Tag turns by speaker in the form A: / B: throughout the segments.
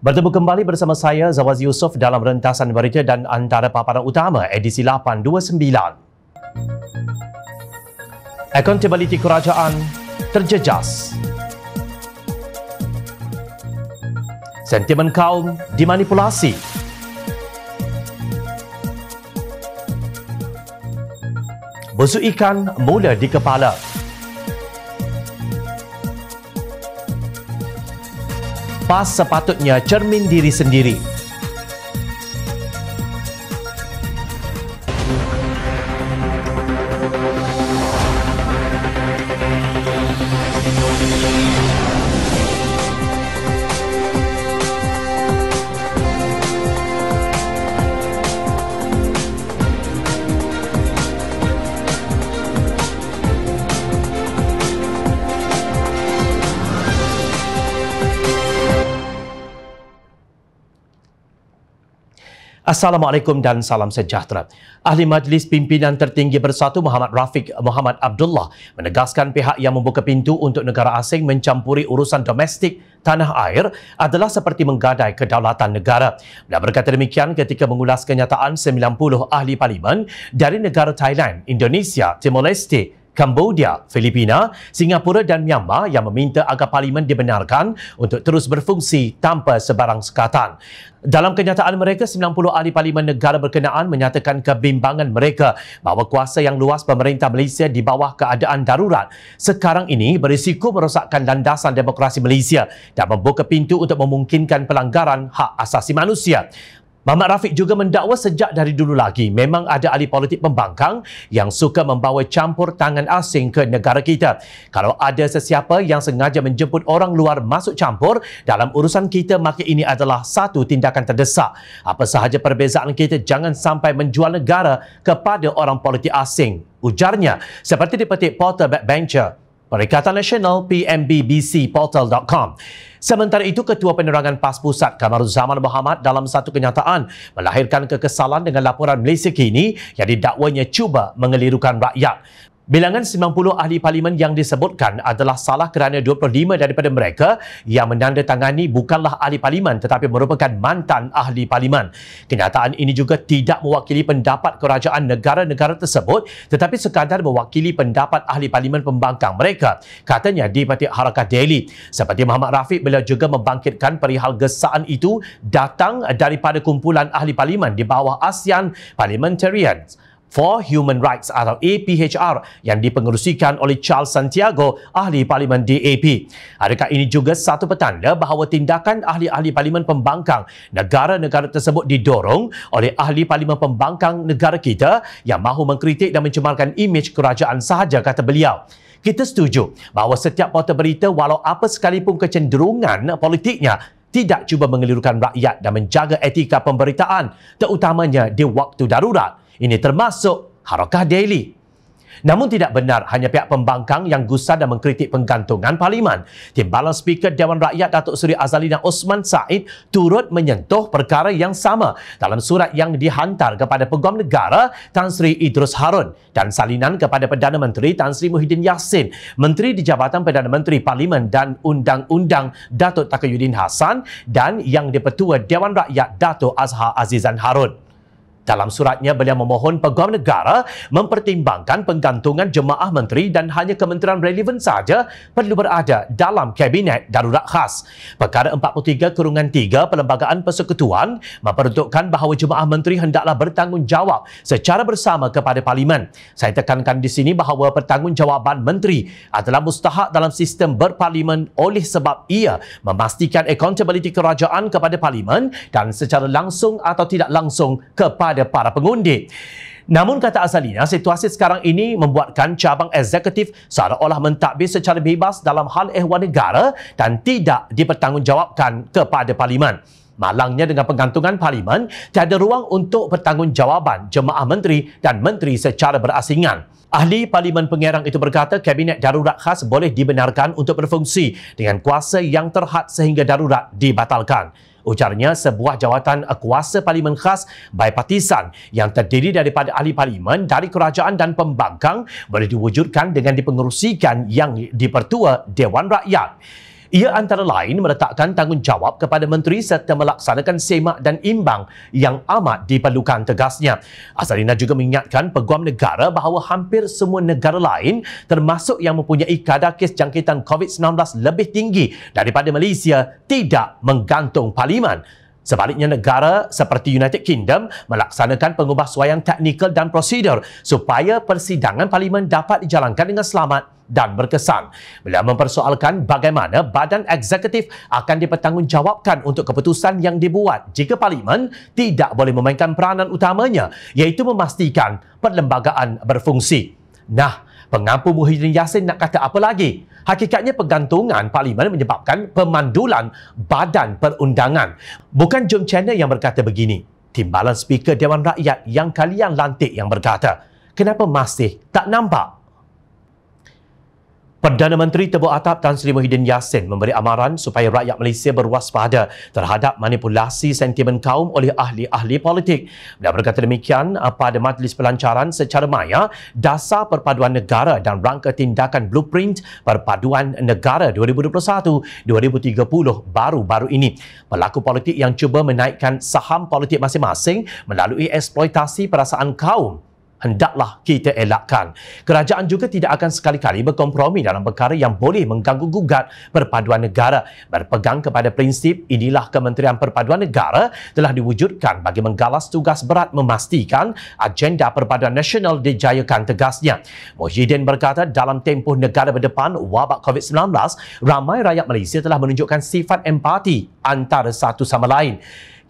A: Bertemu kembali bersama saya Zawaz Yusof dalam rentasan berita dan antara paparan utama edisi 829. Accountability kerajaan terjejas. Sentimen kaum dimanipulasi. Busu ikan mula di Kepala. pas sepatutnya cermin diri sendiri. Assalamualaikum dan salam sejahtera. Ahli Majlis Pimpinan Tertinggi Bersatu Muhammad Rafiq Muhammad Abdullah menegaskan pihak yang membuka pintu untuk negara asing mencampuri urusan domestik tanah air adalah seperti menggadai kedaulatan negara. Beliau berkata demikian ketika mengulas kenyataan 90 ahli parlimen dari negara Thailand, Indonesia, Timor Leste, Cambodia, Filipina, Singapura dan Myanmar yang meminta agar parlimen dibenarkan untuk terus berfungsi tanpa sebarang sekatan. Dalam kenyataan mereka, 90 ahli parlimen negara berkenaan menyatakan kebimbangan mereka bahawa kuasa yang luas pemerintah Malaysia di bawah keadaan darurat sekarang ini berisiko merosakkan landasan demokrasi Malaysia dan membuka pintu untuk memungkinkan pelanggaran hak asasi manusia. Mamat Rafiq juga mendakwa sejak dari dulu lagi memang ada ahli politik pembangkang yang suka membawa campur tangan asing ke negara kita. Kalau ada sesiapa yang sengaja menjemput orang luar masuk campur dalam urusan kita maka ini adalah satu tindakan terdesak. Apa sahaja perbezaan kita jangan sampai menjual negara kepada orang politik asing. Ujarnya seperti dipetik Porter Backbencher. Perikatan Nasional PMBBCportal.com. Sementara itu, Ketua Penerangan PAS Pusat Kamaruzaman Muhammad dalam satu kenyataan melahirkan kekesalan dengan laporan Malaysia kini yang didakwanya cuba mengelirukan rakyat. Bilangan 90 ahli parlimen yang disebutkan adalah salah kerana 25 daripada mereka yang menandatangani bukanlah ahli parlimen tetapi merupakan mantan ahli parlimen. Kenyataan ini juga tidak mewakili pendapat kerajaan negara-negara tersebut tetapi sekadar mewakili pendapat ahli parlimen pembangkang mereka, katanya di Petik Harakat Daily. Seperti Muhammad Rafiq beliau juga membangkitkan perihal gesaan itu datang daripada kumpulan ahli parlimen di bawah ASEAN Parliamentarians for Human Rights atau APHR yang dipengerusikan oleh Charles Santiago, ahli parlimen DAP. Adakah ini juga satu petanda bahawa tindakan ahli-ahli parlimen pembangkang negara-negara tersebut didorong oleh ahli parlimen pembangkang negara kita yang mahu mengkritik dan mencemarkan imej kerajaan sahaja, kata beliau. Kita setuju bahawa setiap portal berita walau apa sekalipun kecenderungan politiknya tidak cuba mengelirukan rakyat dan menjaga etika pemberitaan terutamanya di waktu darurat. Ini termasuk harakah daily. Namun tidak benar hanya pihak pembangkang yang gusar dan mengkritik penggantungan parlimen. Timbalan Speaker Dewan Rakyat Datuk Seri Azali dan Osman Said turut menyentuh perkara yang sama dalam surat yang dihantar kepada Peguam Negara Tan Sri Idrus Harun dan salinan kepada Perdana Menteri Tan Sri Muhyiddin Yassin, Menteri di Jabatan Perdana Menteri Parlimen dan Undang-Undang Datuk Takayuddin Hassan dan Yang Dipertua Dewan Rakyat Datuk Azhar Azizan Harun. Dalam suratnya, beliau memohon peguam negara mempertimbangkan penggantungan jemaah menteri dan hanya kementerian relevan saja perlu berada dalam kabinet darurat khas. Perkara 43 kurungan 3 Perlembagaan Persekutuan memperuntukkan bahawa jemaah menteri hendaklah bertanggungjawab secara bersama kepada parlimen. Saya tekankan di sini bahawa pertanggungjawaban menteri adalah mustahak dalam sistem berparlimen oleh sebab ia memastikan accountability kerajaan kepada parlimen dan secara langsung atau tidak langsung kepada kepada para pengundi. Namun kata asalnya, situasi sekarang ini membuatkan cabang eksekutif seolah-olah mentadbir secara bebas dalam hal ehwal negara dan tidak dipertanggungjawabkan kepada parlimen. Malangnya dengan penggantungan parlimen, tiada ruang untuk pertanggungjawaban jemaah menteri dan menteri secara berasingan. Ahli Parlimen Pengerang itu berkata Kabinet Darurat Khas boleh dibenarkan untuk berfungsi dengan kuasa yang terhad sehingga darurat dibatalkan ujarnya sebuah jawatan kuasa parlimen khas bipartisan yang terdiri daripada ahli parlimen dari kerajaan dan pembangkang boleh diwujudkan dengan dipengerusikan yang dipertua Dewan Rakyat. Ia antara lain meletakkan tanggungjawab kepada menteri serta melaksanakan semak dan imbang yang amat diperlukan tegasnya. Azalina juga mengingatkan peguam negara bahawa hampir semua negara lain termasuk yang mempunyai kadar kes jangkitan COVID-19 lebih tinggi daripada Malaysia tidak menggantung parlimen. Sebaliknya negara seperti United Kingdom melaksanakan pengubahsuaian teknikal dan prosedur supaya persidangan parlimen dapat dijalankan dengan selamat dan berkesan. Beliau mempersoalkan bagaimana badan eksekutif akan dipertanggungjawabkan untuk keputusan yang dibuat jika parlimen tidak boleh memainkan peranan utamanya iaitu memastikan perlembagaan berfungsi. Nah, pengampu Muhyiddin Yassin nak kata apa lagi? Hakikatnya pergantungan parlimen menyebabkan pemandulan badan perundangan. Bukan Jom Channel yang berkata begini. Timbalan Speaker Dewan Rakyat yang kalian lantik yang berkata, kenapa masih tak nampak Perdana Menteri Tebu Atap Tan Sri Muhyiddin Yassin memberi amaran supaya rakyat Malaysia berwaspada terhadap manipulasi sentimen kaum oleh ahli-ahli politik. Beliau berkata demikian uh, pada majlis pelancaran secara maya Dasar Perpaduan Negara dan Rangka Tindakan Blueprint Perpaduan Negara 2021-2030 baru-baru ini. Pelaku politik yang cuba menaikkan saham politik masing-masing melalui eksploitasi perasaan kaum hendaklah kita elakkan. Kerajaan juga tidak akan sekali-kali berkompromi dalam perkara yang boleh mengganggu gugat perpaduan negara. Berpegang kepada prinsip inilah Kementerian Perpaduan Negara telah diwujudkan bagi menggalas tugas berat memastikan agenda perpaduan nasional dijayakan tegasnya. Mohidin berkata dalam tempoh negara berdepan wabak COVID-19, ramai rakyat Malaysia telah menunjukkan sifat empati antara satu sama lain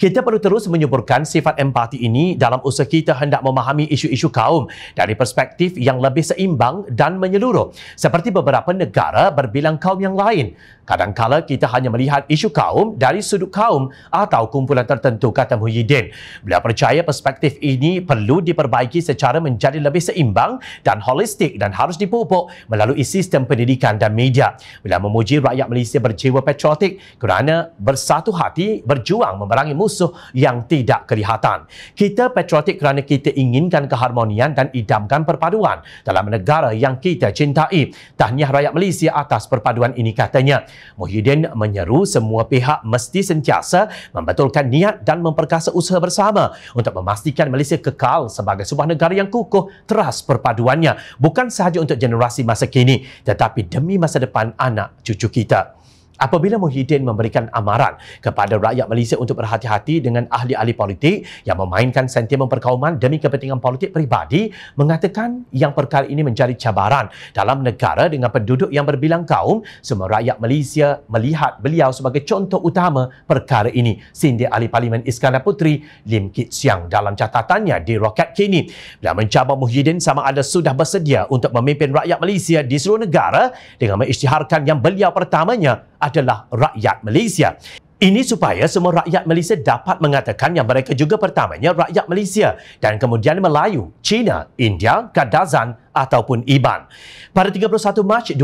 A: kita perlu terus menyuburkan sifat empati ini dalam usaha kita hendak memahami isu-isu kaum dari perspektif yang lebih seimbang dan menyeluruh seperti beberapa negara berbilang kaum yang lain Kadangkala kita hanya melihat isu kaum dari sudut kaum atau kumpulan tertentu, kata Muhyiddin. Beliau percaya perspektif ini perlu diperbaiki secara menjadi lebih seimbang dan holistik dan harus dipupuk melalui sistem pendidikan dan media. Beliau memuji rakyat Malaysia berjiwa patriotik kerana bersatu hati berjuang memerangi musuh yang tidak kelihatan. Kita patriotik kerana kita inginkan keharmonian dan idamkan perpaduan dalam negara yang kita cintai. Tahniah rakyat Malaysia atas perpaduan ini katanya. Muhyiddin menyeru semua pihak mesti sentiasa membetulkan niat dan memperkasa usaha bersama untuk memastikan Malaysia kekal sebagai sebuah negara yang kukuh teras perpaduannya bukan sahaja untuk generasi masa kini tetapi demi masa depan anak cucu kita apabila Muhyiddin memberikan amaran kepada rakyat Malaysia untuk berhati-hati dengan ahli-ahli politik yang memainkan sentimen perkauman demi kepentingan politik peribadi mengatakan yang perkara ini menjadi cabaran dalam negara dengan penduduk yang berbilang kaum semua rakyat Malaysia melihat beliau sebagai contoh utama perkara ini sindir ahli parlimen Iskandar Putri Lim Kit Siang dalam catatannya di Roket Kini beliau mencabar Muhyiddin sama ada sudah bersedia untuk memimpin rakyat Malaysia di seluruh negara dengan mengisytiharkan yang beliau pertamanya adalah rakyat Malaysia. Ini supaya semua rakyat Malaysia dapat mengatakan yang mereka juga pertamanya rakyat Malaysia dan kemudian Melayu, China, India, Kadazan ataupun Iban. Pada 31 Mac 2010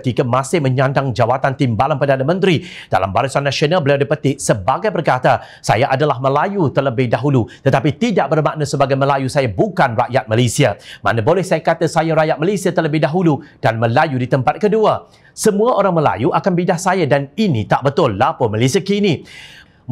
A: ketika masih menyandang jawatan timbalan Perdana Menteri dalam Barisan Nasional beliau dipetik sebagai berkata saya adalah Melayu terlebih dahulu tetapi tidak bermakna sebagai Melayu saya bukan rakyat Malaysia. Mana boleh saya kata saya rakyat Malaysia terlebih dahulu dan Melayu di tempat kedua. Semua orang Melayu akan bidah saya dan ini tak betul lah pun Malaysia kini.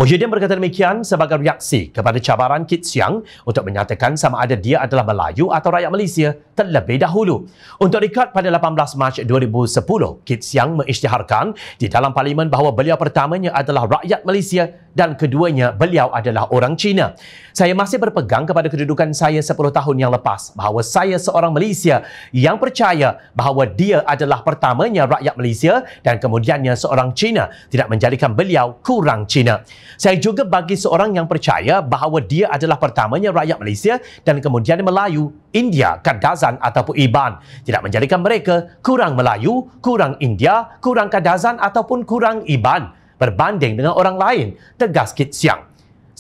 A: Muhyiddin berkata demikian sebagai reaksi kepada cabaran Kit Siang untuk menyatakan sama ada dia adalah Melayu atau rakyat Malaysia terlebih dahulu. Untuk rekod pada 18 Mac 2010, Kit Siang mengisytiharkan di dalam parlimen bahawa beliau pertamanya adalah rakyat Malaysia dan keduanya beliau adalah orang Cina. Saya masih berpegang kepada kedudukan saya 10 tahun yang lepas bahawa saya seorang Malaysia yang percaya bahawa dia adalah pertamanya rakyat Malaysia dan kemudiannya seorang Cina tidak menjadikan beliau kurang Cina. Saya juga bagi seorang yang percaya bahawa dia adalah pertamanya rakyat Malaysia dan kemudian Melayu, India, Kadazan ataupun Iban. Tidak menjadikan mereka kurang Melayu, kurang India, kurang Kadazan ataupun kurang Iban berbanding dengan orang lain, tegas Kit Siang.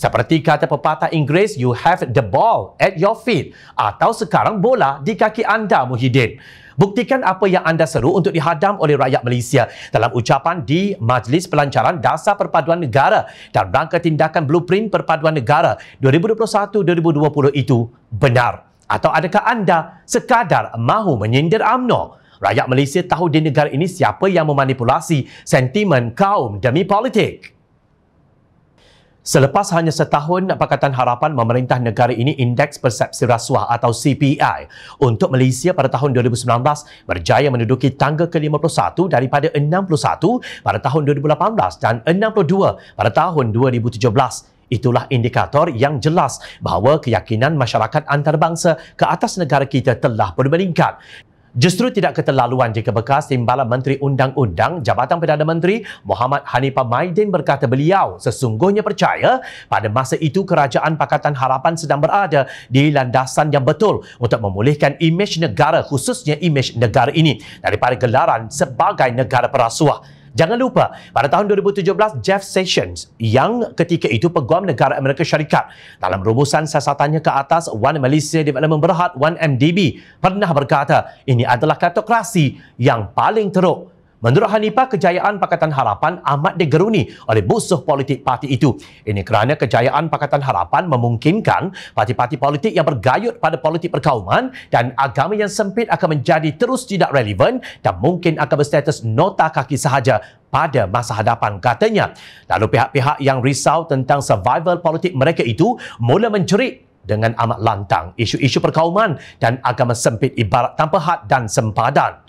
A: Seperti kata pepatah Inggeris, you have the ball at your feet. Atau sekarang bola di kaki anda, Muhyiddin. Buktikan apa yang anda seru untuk dihadam oleh rakyat Malaysia dalam ucapan di Majlis Pelancaran Dasar Perpaduan Negara dan Rangka Tindakan Blueprint Perpaduan Negara 2021-2020 itu benar. Atau adakah anda sekadar mahu menyindir UMNO? Rakyat Malaysia tahu di negara ini siapa yang memanipulasi sentimen kaum demi politik. Selepas hanya setahun, Pakatan Harapan memerintah negara ini Indeks Persepsi Rasuah atau CPI untuk Malaysia pada tahun 2019 berjaya menduduki tangga ke-51 daripada 61 pada tahun 2018 dan 62 pada tahun 2017. Itulah indikator yang jelas bahawa keyakinan masyarakat antarabangsa ke atas negara kita telah pun Justru tidak keterlaluan jika bekas timbalan Menteri Undang-Undang Jabatan Perdana Menteri Muhammad Hanifah Maidin berkata beliau sesungguhnya percaya pada masa itu Kerajaan Pakatan Harapan sedang berada di landasan yang betul untuk memulihkan imej negara khususnya imej negara ini daripada gelaran sebagai negara perasuah. Jangan lupa, pada tahun 2017, Jeff Sessions yang ketika itu peguam negara Amerika Syarikat dalam rumusan siasatannya ke atas One Malaysia Development Berhad, One MDB pernah berkata, ini adalah kartokrasi yang paling teruk Menurut Hanifah, kejayaan Pakatan Harapan amat digeruni oleh busuh politik parti itu. Ini kerana kejayaan Pakatan Harapan memungkinkan parti-parti politik yang bergayut pada politik perkauman dan agama yang sempit akan menjadi terus tidak relevan dan mungkin akan berstatus nota kaki sahaja pada masa hadapan katanya. Lalu pihak-pihak yang risau tentang survival politik mereka itu mula mencerit dengan amat lantang isu-isu perkauman dan agama sempit ibarat tanpa had dan sempadan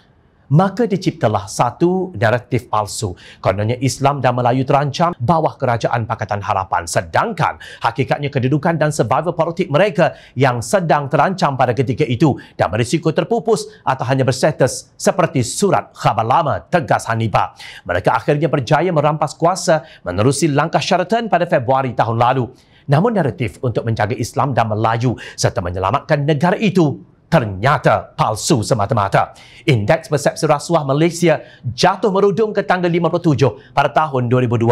A: maka diciptalah satu naratif palsu. Kononnya Islam dan Melayu terancam bawah kerajaan Pakatan Harapan. Sedangkan hakikatnya kedudukan dan survival politik mereka yang sedang terancam pada ketika itu dan berisiko terpupus atau hanya bersetes seperti surat khabar lama tegas Hanibah. Mereka akhirnya berjaya merampas kuasa menerusi langkah syaratan pada Februari tahun lalu. Namun naratif untuk menjaga Islam dan Melayu serta menyelamatkan negara itu ternyata palsu semata-mata. Indeks persepsi rasuah Malaysia jatuh merudung ke tangga 57 pada tahun 2020.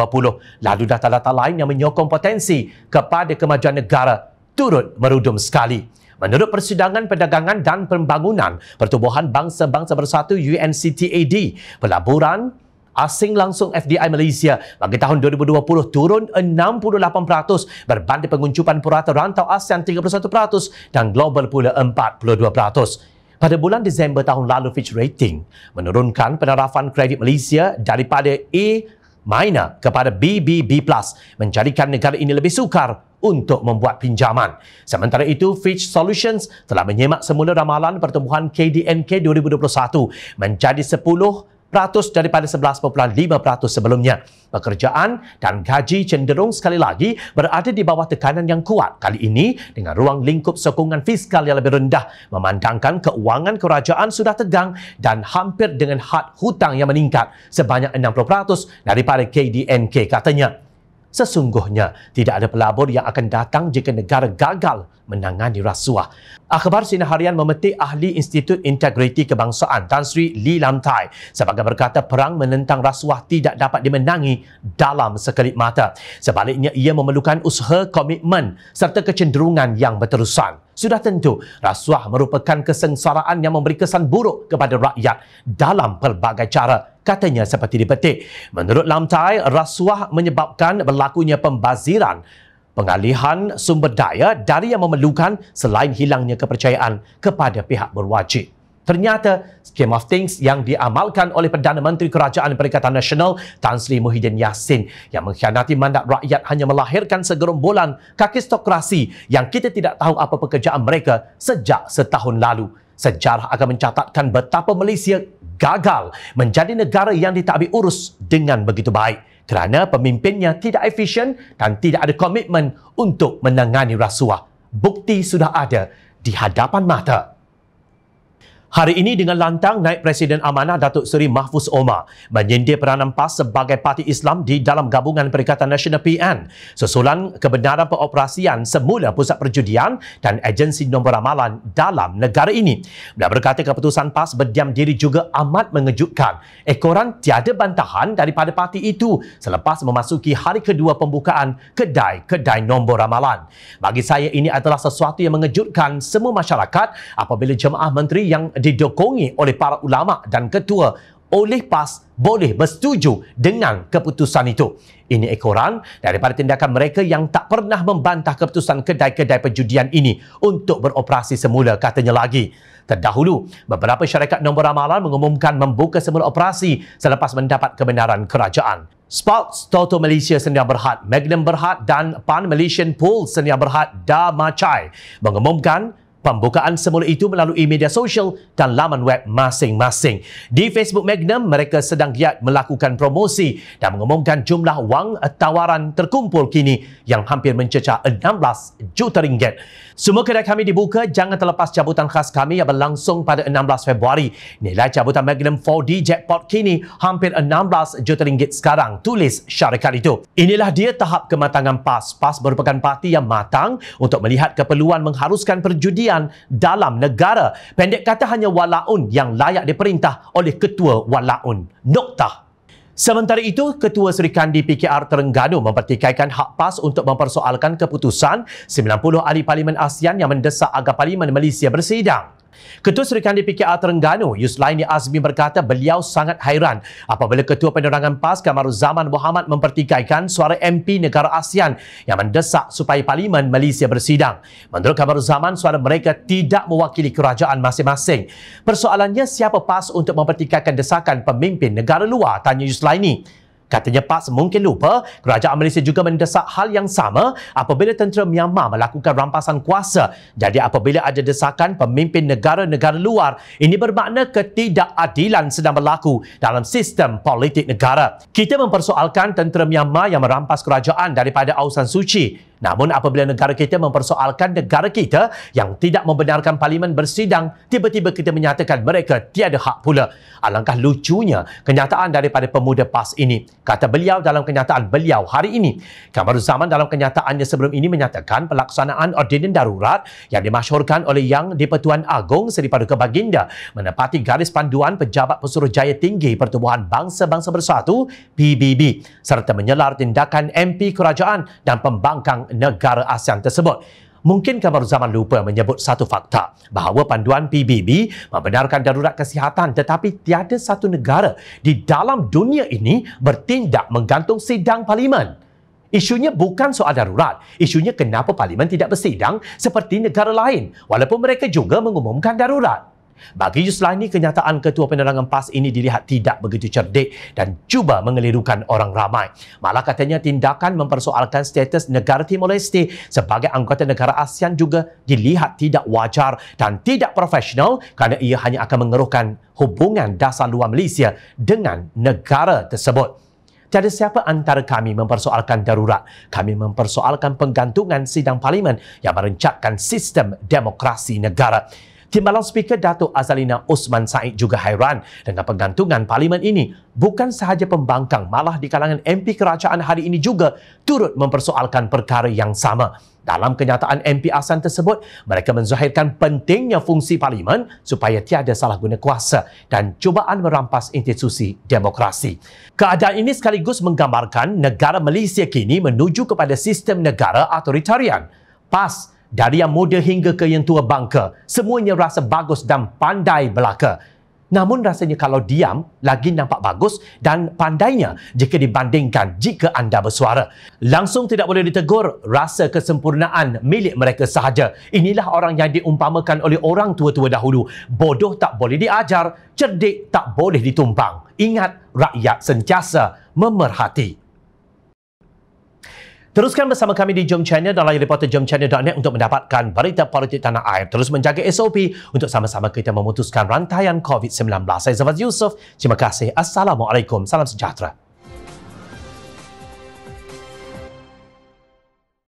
A: Lalu data-data lain yang menyokong potensi kepada kemajuan negara turut merudum sekali. Menurut Persidangan Perdagangan dan Pembangunan Pertubuhan Bangsa-Bangsa Bersatu UNCTAD, pelaburan asing langsung FDI Malaysia bagi tahun 2020 turun 68% berbanding penguncupan purata rantau ASEAN 31% dan global pula 42%. Pada bulan Disember tahun lalu Fitch Rating menurunkan penerafan kredit Malaysia daripada A minor kepada BBB+, menjadikan negara ini lebih sukar untuk membuat pinjaman. Sementara itu, Fitch Solutions telah menyemak semula ramalan pertumbuhan KDNK 2021 menjadi 4% daripada 11.5% sebelumnya. Pekerjaan dan gaji cenderung sekali lagi berada di bawah tekanan yang kuat kali ini dengan ruang lingkup sokongan fiskal yang lebih rendah memandangkan keuangan kerajaan sudah tegang dan hampir dengan had hutang yang meningkat sebanyak 60% daripada KDNK katanya. Sesungguhnya, tidak ada pelabur yang akan datang jika negara gagal menangani rasuah. Akhbar Sinar Harian memetik ahli Institut Integriti Kebangsaan Tan Sri Li Lam Tai sebagai berkata perang menentang rasuah tidak dapat dimenangi dalam sekelip mata. Sebaliknya ia memerlukan usaha komitmen serta kecenderungan yang berterusan. Sudah tentu, rasuah merupakan kesengsaraan yang memberi kesan buruk kepada rakyat dalam pelbagai cara katanya seperti dipetik. Menurut Lam Tai, rasuah menyebabkan berlakunya pembaziran pengalihan sumber daya dari yang memerlukan selain hilangnya kepercayaan kepada pihak berwajib. Ternyata, scheme of things yang diamalkan oleh Perdana Menteri Kerajaan Perikatan Nasional Tan Sri Muhyiddin Yassin yang mengkhianati mandat rakyat hanya melahirkan segerombolan kaki stokrasi yang kita tidak tahu apa pekerjaan mereka sejak setahun lalu. Sejarah akan mencatatkan betapa Malaysia gagal menjadi negara yang ditakbi urus dengan begitu baik kerana pemimpinnya tidak efisien dan tidak ada komitmen untuk menangani rasuah. Bukti sudah ada di hadapan mata. Hari ini dengan lantang naik Presiden Amanah Datuk Seri Mahfuz Omar menyindir peranan PAS sebagai parti Islam di dalam gabungan Perikatan Nasional PN. Susulan kebenaran peroperasian semula pusat perjudian dan agensi nombor amalan dalam negara ini. Beliau berkata keputusan PAS berdiam diri juga amat mengejutkan. Ekoran tiada bantahan daripada parti itu selepas memasuki hari kedua pembukaan kedai-kedai nombor amalan. Bagi saya ini adalah sesuatu yang mengejutkan semua masyarakat apabila jemaah menteri yang didokongi oleh para ulama dan ketua oleh PAS boleh bersetuju dengan keputusan itu. Ini ekoran daripada tindakan mereka yang tak pernah membantah keputusan kedai-kedai perjudian ini untuk beroperasi semula katanya lagi. Terdahulu, beberapa syarikat nombor amalan mengumumkan membuka semula operasi selepas mendapat kebenaran kerajaan. Sports Toto Malaysia Senia Berhad, Magnum Berhad dan Pan Malaysian Pool Senia Berhad Da Machai mengumumkan Pembukaan semula itu melalui media sosial dan laman web masing-masing. Di Facebook Magnum, mereka sedang giat melakukan promosi dan mengumumkan jumlah wang tawaran terkumpul kini yang hampir mencecah 16 juta ringgit. Semua kedai kami dibuka, jangan terlepas cabutan khas kami yang berlangsung pada 16 Februari. Nilai cabutan Magnum 4D Jackpot kini hampir 16 juta ringgit sekarang, tulis syarikat itu. Inilah dia tahap kematangan PAS. PAS merupakan parti yang matang untuk melihat keperluan mengharuskan perjudian dalam negara. Pendek kata hanya Walaun yang layak diperintah oleh Ketua Walaun. Nokta. Sementara itu, Ketua Serikandi PKR Terengganu mempertikaikan hak PAS untuk mempersoalkan keputusan 90 ahli Parlimen ASEAN yang mendesak agar Parlimen Malaysia bersidang. Ketua Serikandi PKR Terengganu Yuslaini Azmi berkata beliau sangat hairan apabila Ketua Penerangan PAS Kamaru Zaman Muhammad mempertikaikan suara MP negara ASEAN yang mendesak supaya Parlimen Malaysia bersidang. Menurut Kamaru Zaman, suara mereka tidak mewakili kerajaan masing-masing. Persoalannya siapa PAS untuk mempertikaikan desakan pemimpin negara luar? Tanya Yuslaini. Katanya Pak semungkin lupa, kerajaan Malaysia juga mendesak hal yang sama apabila tentera Myanmar melakukan rampasan kuasa. Jadi apabila ada desakan pemimpin negara-negara luar, ini bermakna ketidakadilan sedang berlaku dalam sistem politik negara. Kita mempersoalkan tentera Myanmar yang merampas kerajaan daripada Aung San Suu Kyi Namun apabila negara kita mempersoalkan negara kita yang tidak membenarkan parlimen bersidang, tiba-tiba kita menyatakan mereka tiada hak pula. Alangkah lucunya kenyataan daripada pemuda PAS ini. Kata beliau dalam kenyataan beliau hari ini. Kamaru Zaman dalam kenyataannya sebelum ini menyatakan pelaksanaan ordinan darurat yang dimasyurkan oleh Yang Dipertuan Agong Seri Paduka Baginda menepati garis panduan Pejabat Pesuruhjaya Tinggi Pertubuhan Bangsa-Bangsa Bersatu PBB serta menyelar tindakan MP Kerajaan dan Pembangkang negara ASEAN tersebut. Mungkin Kamar Zaman lupa menyebut satu fakta bahawa panduan PBB membenarkan darurat kesihatan tetapi tiada satu negara di dalam dunia ini bertindak menggantung sidang parlimen. Isunya bukan soal darurat. Isunya kenapa parlimen tidak bersidang seperti negara lain walaupun mereka juga mengumumkan darurat. Bagi Yuslani, kenyataan Ketua Penerangan PAS ini dilihat tidak begitu cerdik dan cuba mengelirukan orang ramai. Malah katanya tindakan mempersoalkan status negara Timor Leste sebagai anggota negara ASEAN juga dilihat tidak wajar dan tidak profesional kerana ia hanya akan mengeruhkan hubungan dasar luar Malaysia dengan negara tersebut. Tiada siapa antara kami mempersoalkan darurat. Kami mempersoalkan penggantungan sidang parlimen yang merencatkan sistem demokrasi negara. Timbalan Speaker Datuk Azalina Osman Said juga hairan dengan penggantungan parlimen ini. Bukan sahaja pembangkang, malah di kalangan MP kerajaan hari ini juga turut mempersoalkan perkara yang sama. Dalam kenyataan MP Asan tersebut, mereka menzahirkan pentingnya fungsi parlimen supaya tiada salah guna kuasa dan cubaan merampas institusi demokrasi. Keadaan ini sekaligus menggambarkan negara Malaysia kini menuju kepada sistem negara autoritarian. PAS dari yang muda hingga ke yang tua bangka, semuanya rasa bagus dan pandai belaka. Namun rasanya kalau diam, lagi nampak bagus dan pandainya jika dibandingkan jika anda bersuara. Langsung tidak boleh ditegur, rasa kesempurnaan milik mereka sahaja. Inilah orang yang diumpamakan oleh orang tua-tua dahulu. Bodoh tak boleh diajar, cerdik tak boleh ditumpang. Ingat, rakyat sentiasa memerhati. Teruskan bersama kami di Jom Channel dan layar reporter jomchannel.net untuk mendapatkan berita politik tanah air. Terus menjaga SOP untuk sama-sama kita memutuskan rantaian COVID-19. Saya Zafaz Yusof. Terima kasih. Assalamualaikum. Salam sejahtera.